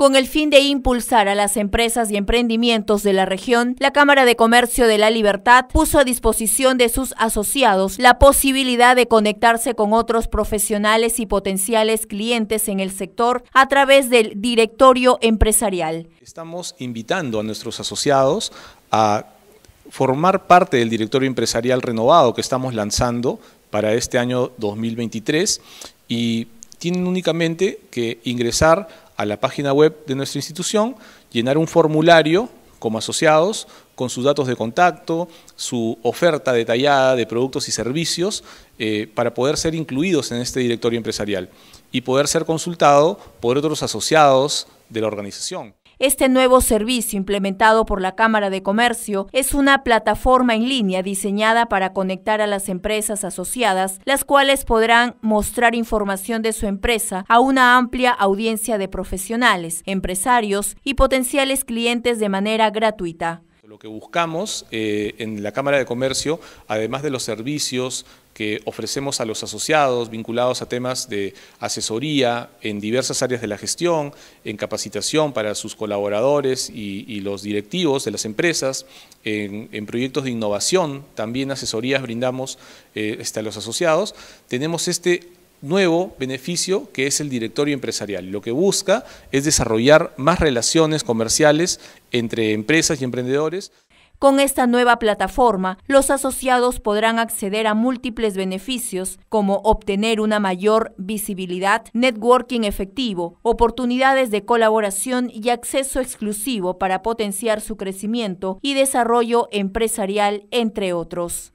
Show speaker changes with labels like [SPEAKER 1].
[SPEAKER 1] Con el fin de impulsar a las empresas y emprendimientos de la región, la Cámara de Comercio de la Libertad puso a disposición de sus asociados la posibilidad de conectarse con otros profesionales y potenciales clientes en el sector a través del directorio empresarial.
[SPEAKER 2] Estamos invitando a nuestros asociados a formar parte del directorio empresarial renovado que estamos lanzando para este año 2023 y tienen únicamente que ingresar a la página web de nuestra institución, llenar un formulario como asociados con sus datos de contacto, su oferta detallada de productos y servicios eh, para poder ser incluidos en este directorio empresarial y poder ser consultado por otros asociados de la organización.
[SPEAKER 1] Este nuevo servicio implementado por la Cámara de Comercio es una plataforma en línea diseñada para conectar a las empresas asociadas, las cuales podrán mostrar información de su empresa a una amplia audiencia de profesionales, empresarios y potenciales clientes de manera gratuita.
[SPEAKER 2] Lo que buscamos eh, en la Cámara de Comercio, además de los servicios que ofrecemos a los asociados vinculados a temas de asesoría en diversas áreas de la gestión, en capacitación para sus colaboradores y, los directivos de las empresas, en, proyectos de innovación, también asesorías brindamos eh, hasta este, los asociados, tenemos este nuevo beneficio que es el directorio empresarial. Lo que busca es desarrollar más relaciones comerciales entre empresas y emprendedores.
[SPEAKER 1] Con esta nueva plataforma, los asociados podrán acceder a múltiples beneficios, como obtener una mayor visibilidad, networking efectivo, oportunidades de colaboración y acceso exclusivo para potenciar su crecimiento y desarrollo
[SPEAKER 2] empresarial, entre otros.